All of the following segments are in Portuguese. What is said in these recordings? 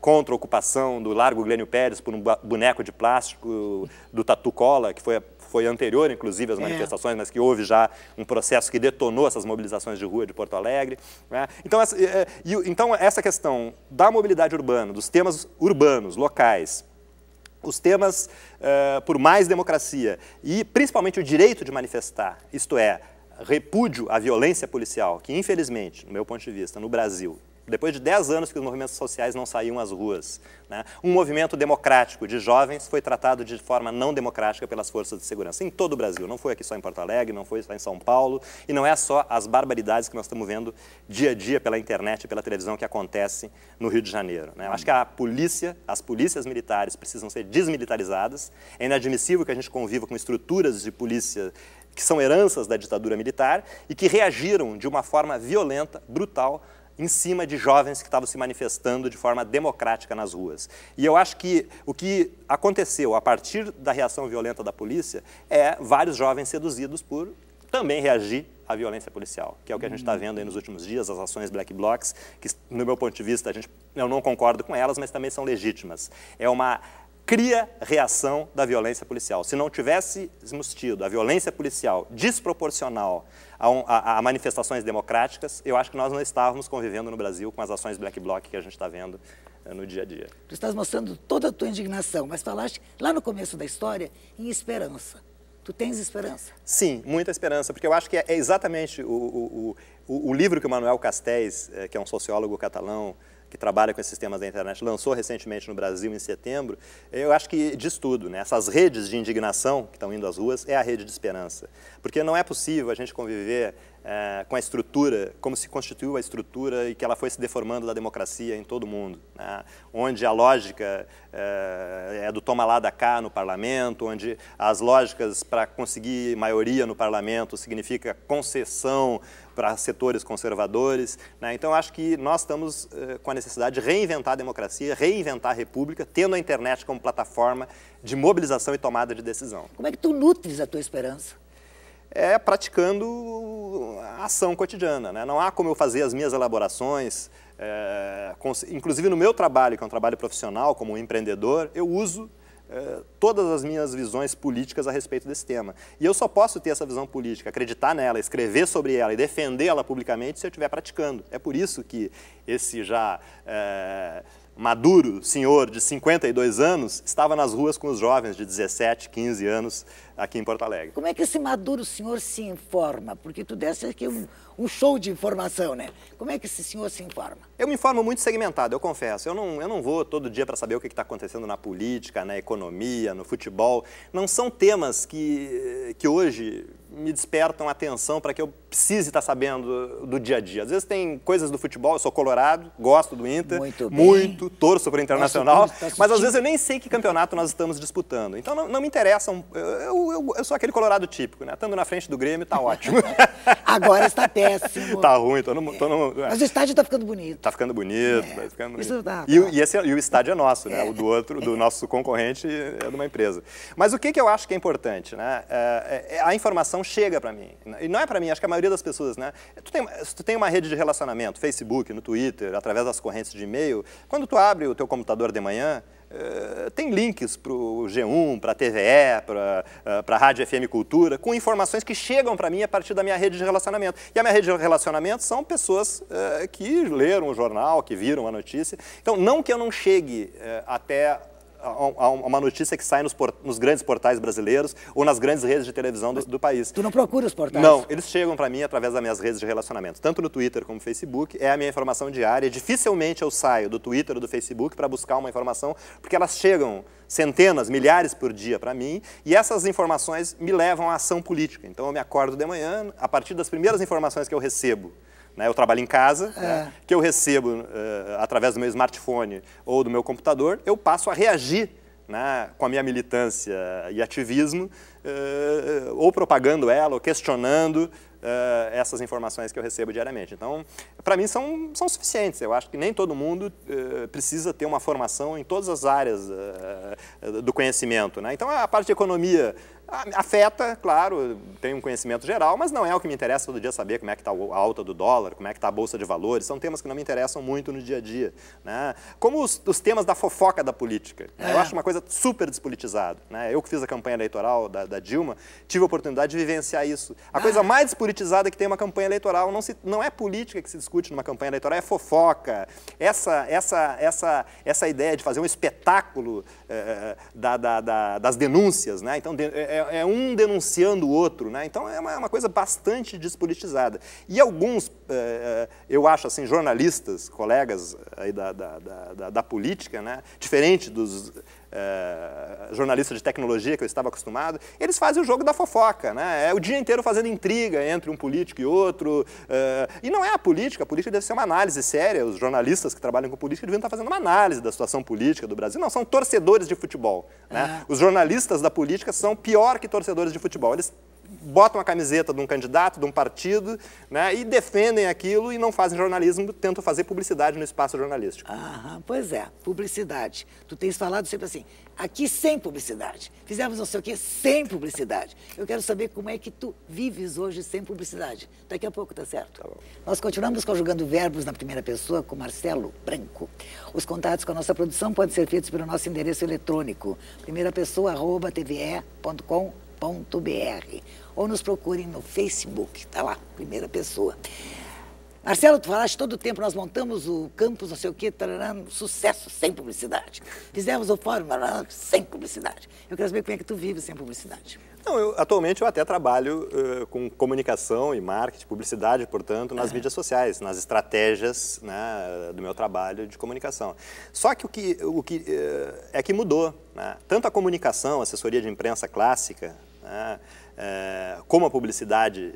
contra a ocupação do Largo Glênio Pérez por um boneco de plástico do Tatu Cola, que foi, foi anterior, inclusive, às é. manifestações, é. mas que houve já um processo que detonou essas mobilizações de rua de Porto Alegre. Né? Então, essa, é, é, então, essa questão da mobilidade urbana, dos temas urbanos, locais, os temas uh, por mais democracia e principalmente o direito de manifestar, isto é, repúdio à violência policial, que infelizmente, no meu ponto de vista, no Brasil depois de 10 anos que os movimentos sociais não saíam às ruas. Né? Um movimento democrático de jovens foi tratado de forma não democrática pelas forças de segurança em todo o Brasil. Não foi aqui só em Porto Alegre, não foi só em São Paulo, e não é só as barbaridades que nós estamos vendo dia a dia pela internet e pela televisão que acontece no Rio de Janeiro. Né? Eu acho que a polícia, as polícias militares precisam ser desmilitarizadas. É inadmissível que a gente conviva com estruturas de polícia que são heranças da ditadura militar e que reagiram de uma forma violenta, brutal, em cima de jovens que estavam se manifestando de forma democrática nas ruas. E eu acho que o que aconteceu a partir da reação violenta da polícia é vários jovens seduzidos por também reagir à violência policial, que é o que a gente está vendo nos últimos dias, as ações black blocs, que, no meu ponto de vista, a gente, eu não concordo com elas, mas também são legítimas. É uma cria reação da violência policial. Se não tivéssemos tido a violência policial desproporcional a, um, a, a, manifestações democráticas, eu acho que nós não estávamos convivendo no Brasil com as ações black bloc que a gente está vendo eh, no dia a dia. Tu estás mostrando toda a tua indignação, mas falaste lá no começo da história em esperança. Tu tens esperança? Sim, muita esperança, porque eu acho que é, é exatamente o, o, o, o livro que o Manuel Castells, eh, que é um sociólogo catalão, que trabalha com esses temas da internet, lançou recentemente no Brasil em setembro, eu acho que diz tudo. Né? Essas redes de indignação que estão indo às ruas é a rede de esperança. Porque não é possível a gente conviver é, com a estrutura, como se constituiu a estrutura e que ela foi se deformando da democracia em todo o mundo. Né? Onde a lógica é, é do toma lá da cá no parlamento, onde as lógicas para conseguir maioria no parlamento significa concessão para setores conservadores. Né? Então, acho que nós estamos é, com a necessidade de reinventar a democracia, reinventar a república, tendo a internet como plataforma de mobilização e tomada de decisão. Como é que tu nutres a tua esperança? é praticando a ação cotidiana. Né? Não há como eu fazer as minhas elaborações, é, com, inclusive no meu trabalho, que é um trabalho profissional, como empreendedor, eu uso é, todas as minhas visões políticas a respeito desse tema. E eu só posso ter essa visão política, acreditar nela, escrever sobre ela e defender ela publicamente se eu estiver praticando. É por isso que esse já... É, maduro, senhor de 52 anos, estava nas ruas com os jovens de 17, 15 anos, aqui em Porto Alegre. Como é que esse maduro senhor se informa? Porque tu desse aqui um, um, show de informação, né? Como é que esse senhor se informa? Eu me informo muito segmentado, eu confesso. Eu não, eu não vou todo dia para saber o que está acontecendo na política, na economia, no futebol. Não são temas que, que hoje me despertam atenção para que eu precise estar tá sabendo do dia a dia. Às vezes tem coisas do futebol, eu sou colorado, gosto do Inter, muito, muito torço para o tá Internacional, tá mas às vezes eu nem sei que campeonato nós estamos disputando. Então não, não me interessam, eu, eu eu, eu, sou aquele colorado típico, né? Estando na frente do Grêmio, tá ótimo. Agora está péssimo. Tá ruim, tô no, tô no... É. Mas o estádio tá ficando bonito. Tá ficando bonito, é. tá ficando bonito. Isso dá, tá, tá. e, e, esse, é, e o estádio é nosso, né? É. O do outro, do nosso concorrente é de uma empresa. Mas o que, que eu acho que é importante, né? É, é a informação chega para mim. E não é para mim, acho que a maioria das pessoas, né? Tu tem, se tu tem uma rede de relacionamento, Facebook, no Twitter, através das correntes de e-mail, quando tu abre o teu computador de manhã, eh, tem links para o G1, para a TVE, eh, para a Rádio FM Cultura, com informações que chegam para mim a partir da minha rede de relacionamento. E a minha rede de relacionamento são pessoas uh, que leram o jornal, que viram a notícia. Então, não que eu não chegue até a, a uma notícia que sai nos, por, nos, grandes portais brasileiros ou nas grandes redes de televisão do, do país. Tu não procura os portais? Não, eles chegam para mim através das minhas redes de relacionamento, tanto no Twitter como no Facebook, é a minha informação diária. Dificilmente eu saio do Twitter ou do Facebook para buscar uma informação, porque elas chegam centenas, milhares por dia para mim, e essas informações me levam à ação política. Então eu me acordo de manhã, a partir das primeiras informações que eu recebo, né? Eu trabalho em casa, é. né? que eu recebo uh, através do meu smartphone ou do meu computador, eu passo a reagir né, com a minha militância e ativismo, uh, ou propagando ela, ou questionando uh, essas informações que eu recebo diariamente. Então, para mim, são, são suficientes. Eu acho que nem todo mundo uh, precisa ter uma formação em todas as áreas do conhecimento. Né? Então, a parte de economia Afeta, claro, tem um conhecimento geral, mas não é o que me interessa todo dia saber como é que está a alta do dólar, como é que está a bolsa de valores, são temas que não me interessam muito no dia a dia. Né? Como os, os temas da fofoca da política. Né? Eu é. acho uma coisa super despolitizada. Né? Eu que fiz a campanha eleitoral da, da, Dilma, tive a oportunidade de vivenciar isso. A ah. coisa mais despolitizada que tem uma campanha eleitoral não, se, não é política que se discute numa campanha eleitoral, é fofoca. Essa, essa, essa, essa ideia de fazer um espetáculo eh, eh, da, da, das denúncias, né? então é, é, é, um denunciando o outro, né? Então é uma, é uma coisa bastante despolitizada. E alguns, é, é, eu acho assim, jornalistas, colegas aí da, da, da, da política, né? Diferente dos eh, jornalista de tecnologia que eu estava acostumado, eles fazem o jogo da fofoca, né? É o dia inteiro fazendo intriga entre um político e outro. Eh, e não é a política, a política deve ser uma análise séria. Os jornalistas que trabalham com política deviam estar fazendo uma análise da situação política do Brasil. Não, são torcedores de futebol. Né? É. Os jornalistas da política são pior que torcedores de futebol. Eles botam a camiseta de um candidato, de um partido, né, e defendem aquilo e não fazem jornalismo, tentam fazer publicidade no espaço jornalístico. Aham, pois é, publicidade. Tu tens falado sempre assim, aqui sem publicidade. Fizemos não sei o quê sem publicidade. Eu quero saber como é que tu vives hoje sem publicidade. Daqui a pouco, tá certo? Tá Nós continuamos conjugando verbos na primeira pessoa com Marcelo Branco. Os contatos com a nossa produção podem ser feitos pelo nosso endereço eletrônico, primeira pessoa, arroba, com primeira.br ou nos procurem no Facebook, está lá, primeira pessoa. Marcelo, tu falaste todo o tempo, nós montamos o campus, não sei o quê, tararam, sucesso sem publicidade. Fizemos o fórum, sem publicidade. Eu quero saber como é que tu vives sem publicidade. Não, eu, atualmente eu até trabalho uh, com comunicação e marketing, publicidade, portanto, nas uhum. mídias sociais, nas estratégias né, do meu trabalho de comunicação. Só que o que, o que uh, é que mudou. Né? Tanto a comunicação, assessoria de imprensa clássica, né? É, como a publicidade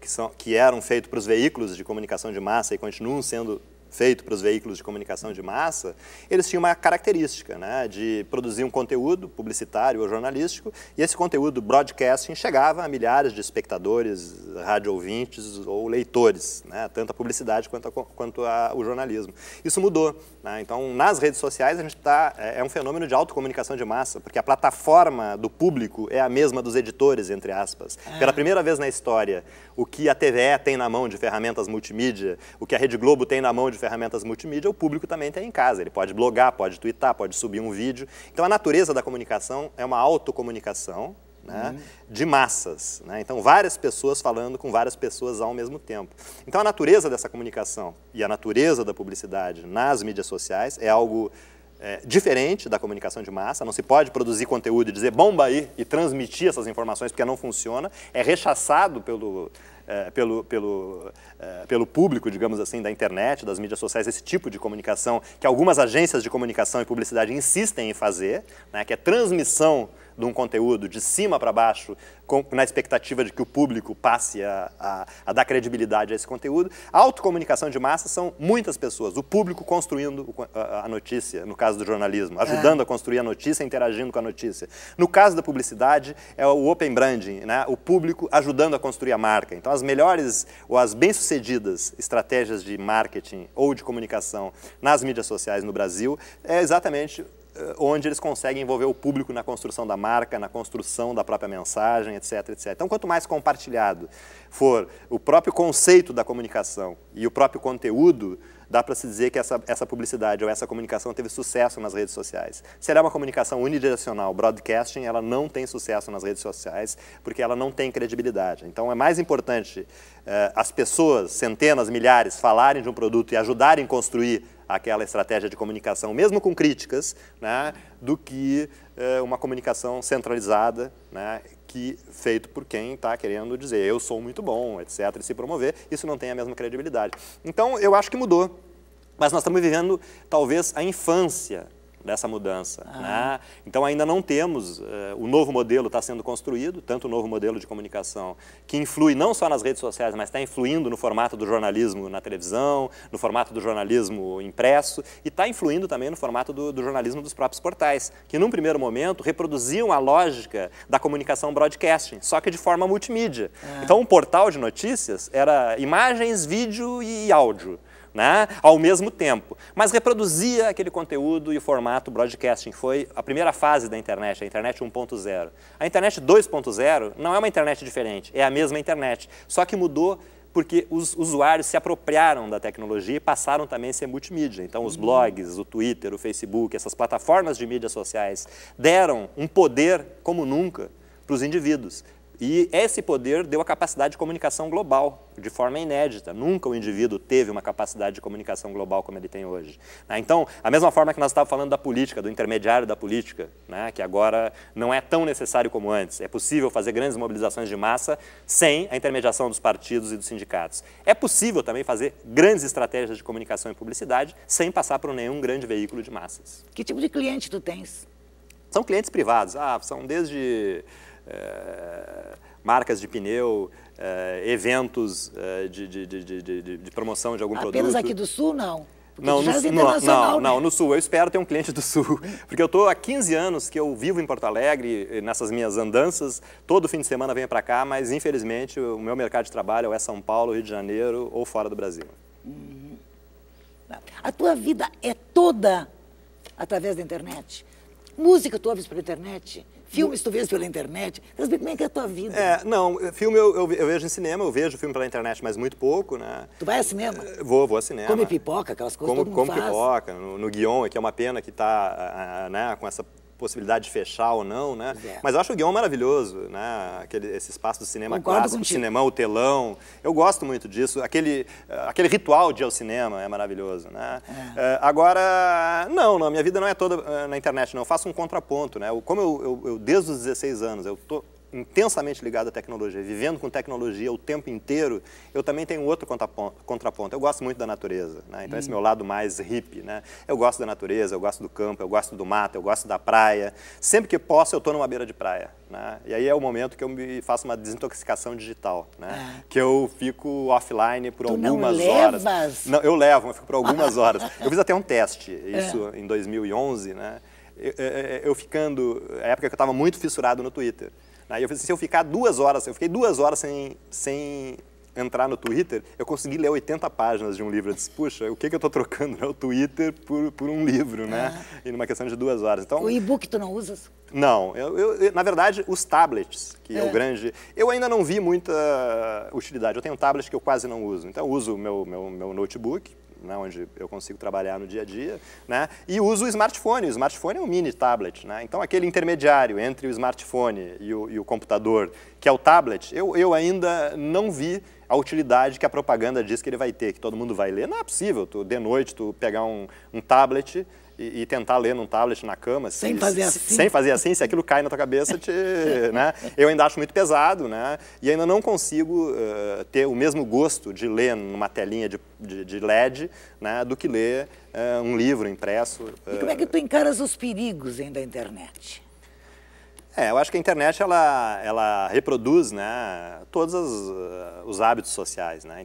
que, são, que eram feitos para os veículos de comunicação de massa e continuam sendo feito para os veículos de comunicação de massa, eles tinham uma característica né, de produzir um conteúdo publicitário ou jornalístico, e esse conteúdo broadcasting chegava a milhares de espectadores, rádio ouvintes ou leitores, né, tanto a publicidade quanto, a, quanto a, o jornalismo. Isso mudou. Né? Então, nas redes sociais, a gente tá, é, é um fenômeno de autocomunicação de massa, porque a plataforma do público é a mesma dos editores, entre aspas. É. Pela primeira vez na história, o que a TVE tem na mão de ferramentas multimídia, o que a Rede Globo tem na mão de ferramentas multimídia, o público também tem em casa. Ele pode blogar, pode twittar, pode subir um vídeo. Então, a natureza da comunicação é uma autocomunicação né, uhum. de massas. Né? Então, várias pessoas falando com várias pessoas ao mesmo tempo. Então, a natureza dessa comunicação e a natureza da publicidade nas mídias sociais é algo é, diferente da comunicação de massa, não se pode produzir conteúdo e dizer bomba aí e transmitir essas informações porque não funciona, é rechaçado pelo, eh, pelo, pelo, é, pelo público, digamos assim, da internet, das mídias sociais, esse tipo de comunicação que algumas agências de comunicação e publicidade insistem em fazer, né, que é transmissão de um conteúdo de cima para baixo, com, na expectativa de que o público passe a, a, a dar credibilidade a esse conteúdo. A autocomunicação de massa são muitas pessoas, o público construindo a, a notícia, no caso do jornalismo, ajudando é. a construir a notícia, interagindo com a notícia. No caso da publicidade, é o open branding, né? o público ajudando a construir a marca. Então, as melhores ou as bem-sucedidas estratégias de marketing ou de comunicação nas mídias sociais no Brasil é exatamente eh, onde eles conseguem envolver o público na construção da marca, na construção da própria mensagem, etc, etc. Então, quanto mais compartilhado for o próprio conceito da comunicação e o próprio conteúdo, dá para se dizer que essa, essa publicidade ou essa comunicação teve sucesso nas redes sociais. Se ela é uma comunicação unidirecional, broadcasting, ela não tem sucesso nas redes sociais porque ela não tem credibilidade. Então, é mais importante eh, as pessoas, centenas, milhares, falarem de um produto e ajudarem a construir aquela estratégia de comunicação, mesmo com críticas, né, do que eh, uma comunicação centralizada, né, que feito por quem está querendo dizer eu sou muito bom, etc., e se promover, isso não tem a mesma credibilidade. Então, eu acho que mudou. Mas nós estamos vivendo, talvez, a infância dessa mudança. Ah. Né? Então, ainda não temos, uh, o novo modelo está sendo construído, tanto o novo modelo de comunicação, que influi não só nas redes sociais, mas está influindo no formato do jornalismo na televisão, no formato do jornalismo impresso, e está influindo também no formato do, do, jornalismo dos próprios portais, que num primeiro momento reproduziam a lógica da comunicação broadcasting, só que de forma multimídia. Ah. Então, um portal de notícias era imagens, vídeo e áudio né, ao mesmo tempo. Mas reproduzia aquele conteúdo e o formato broadcasting. Foi a primeira fase da internet, a internet 1.0. A internet 2.0 não é uma internet diferente, é a mesma internet, só que mudou porque os usuários se apropriaram da tecnologia e passaram também a ser multimídia. Então, os uhum. blogs, o Twitter, o Facebook, essas plataformas de mídias sociais deram um poder como nunca para os indivíduos. E esse poder deu a capacidade de comunicação global, de forma inédita. Nunca o indivíduo teve uma capacidade de comunicação global como ele tem hoje. Né? Então, a mesma forma que nós estávamos falando da política, do intermediário da política, né, que agora não é tão necessário como antes. É possível fazer grandes mobilizações de massa sem a intermediação dos partidos e dos sindicatos. É possível também fazer grandes estratégias de comunicação e publicidade sem passar por nenhum grande veículo de massas. Que tipo de cliente tu tens? São clientes privados. Ah, são desde eh, marcas de pneu, eh, eventos eh, de, de, de, de, promoção de algum Apenas produto. Apenas aqui do Sul, não? não, no, não, não, né? não, no Sul. Eu espero ter um cliente do Sul. Porque eu estou há 15 anos que eu vivo em Porto Alegre, nessas minhas andanças. Todo fim de semana venho para cá, mas infelizmente o meu mercado de trabalho é São Paulo, Rio de Janeiro ou fora do Brasil. Uhum. A tua vida é toda através da internet? Música tu ouves pela internet? Filmes tu vês pela internet? Quer saber como é que é a tua vida? É, não, filme eu, eu, eu, vejo em cinema, eu vejo filme pela internet, mas muito pouco, né? Tu vai a cinema? É, vou, vou a cinema. Come pipoca, aquelas coisas como, todo mundo como faz. pipoca, no, no guion, que é uma pena que tá, ah, né, com essa possibilidade de fechar ou não, né? É. Mas eu acho o guião maravilhoso, né? Aquele, esse espaço do cinema Concordo clássico, o cinema, o telão. Eu gosto muito disso. Aquele, aquele ritual de ir ao cinema é maravilhoso, né? É. é agora, não, não, minha vida não é toda eh, na internet, não. Eu faço um contraponto, né? Eu, como eu, eu, eu, desde os 16 anos, eu tô intensamente ligado à tecnologia, vivendo com tecnologia o tempo inteiro, eu também tenho outro contraponto. Eu gosto muito da natureza, né? então hum. esse meu lado mais hippie. Né? Eu gosto da natureza, eu gosto do campo, eu gosto do mato, eu gosto da praia. Sempre que posso, eu estou numa beira de praia. Né? E aí é o momento que eu me faço uma desintoxicação digital, né? Ah. que eu fico offline por tu algumas não horas. Não, eu levo, eu fico por algumas horas. Eu fiz até um teste, é. isso é. em 2011, né? Eu, eu, é, é, eu, ficando, a época que eu estava muito fissurado no Twitter. Né? E eu, se eu ficar duas horas, eu fiquei duas horas sem, sem entrar no Twitter, eu consegui ler 80 páginas de um livro. Eu disse, puxa, o que, que eu estou trocando? Né? O Twitter por, por um livro, né? Ah. E numa questão de duas horas. Então, o e-book tu não usas? Não. Eu, eu, na verdade, os tablets, que é. é. o grande... Eu ainda não vi muita utilidade. Eu tenho um tablet que eu quase não uso. Então, eu uso o meu, meu, meu notebook, né, onde eu consigo trabalhar no dia a dia, né, e uso o smartphone. O smartphone é um mini tablet. Né, então, aquele intermediário entre o smartphone e o, e o computador, que é o tablet, eu, eu ainda não vi a utilidade que a propaganda diz que ele vai ter, que todo mundo vai ler. Não é possível, tu, de noite, tu pegar um, um tablet e, e, tentar ler num tablet na cama. Sem se, fazer assim. Sem fazer assim, se aquilo cai na tua cabeça, te, né? eu ainda acho muito pesado, né? E ainda não consigo uh, ter o mesmo gosto de ler numa telinha de, de, de LED né? do que ler uh, um livro impresso. Uh... E como é que eh, tu encaras os perigos ainda da internet? É, eu acho que a internet ela, ela reproduz né, todos os, os hábitos sociais. Né?